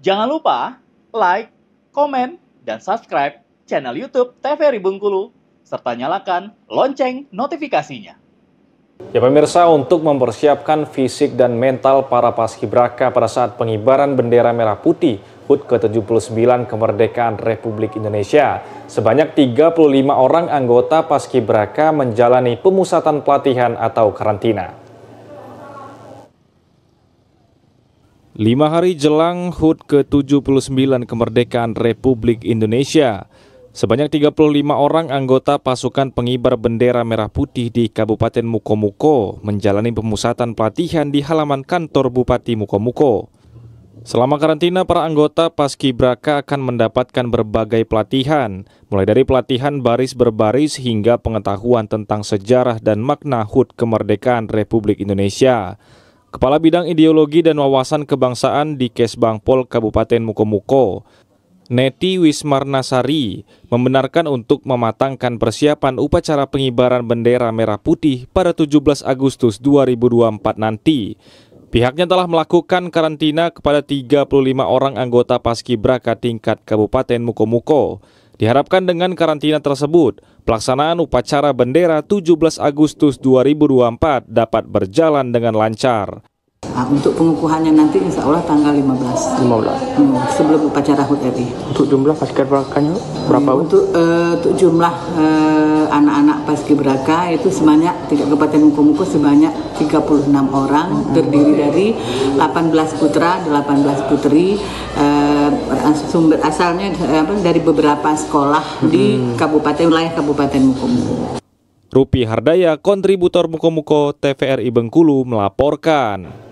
Jangan lupa like, komen, dan subscribe channel YouTube TVRI Bengkulu, serta nyalakan lonceng notifikasinya. Ya pemirsa, untuk mempersiapkan fisik dan mental para paskibraka pada saat pengibaran bendera merah putih HUT ke-79 kemerdekaan Republik Indonesia, sebanyak 35 orang anggota paskibraka menjalani pemusatan pelatihan atau karantina. Lima hari jelang HUT ke-79 kemerdekaan Republik Indonesia, sebanyak 35 orang anggota pasukan pengibar bendera merah putih di Kabupaten Mukomuko menjalani pemusatan pelatihan di halaman kantor Bupati Mukomuko. Selama karantina, para anggota Paskibraka akan mendapatkan berbagai pelatihan, mulai dari pelatihan baris berbaris hingga pengetahuan tentang sejarah dan makna HUT kemerdekaan Republik Indonesia. Kepala Bidang Ideologi dan Wawasan Kebangsaan di Kesbangpol Kabupaten Mukomuko, Neti Wismarnasari membenarkan untuk mematangkan persiapan upacara pengibaran bendera merah putih pada 17 Agustus 2024 nanti. Pihaknya telah melakukan karantina kepada 35 orang anggota Paskibraka tingkat Kabupaten Mukomuko. Diharapkan dengan karantina tersebut, pelaksanaan upacara bendera 17 Agustus 2024 dapat berjalan dengan lancar. Nah, untuk pengukuhannya nanti insya Allah tanggal 15. 15. Hmm, sebelum upacara HUT RI. Untuk jumlah paskibraka berapa? Hmm, untuk, uh, untuk jumlah eh, anak anak pasca paskibraka itu sebanyak tidak kabupaten Mukomuko sebanyak 36 orang hmm. terdiri dari 18 putra, 18 putri uh, sumber asalnya dari beberapa sekolah hmm. di kabupaten wilayah Kabupaten Mukomuko. Rupi Hardaya, kontributor Mukomuko TVRI Bengkulu melaporkan.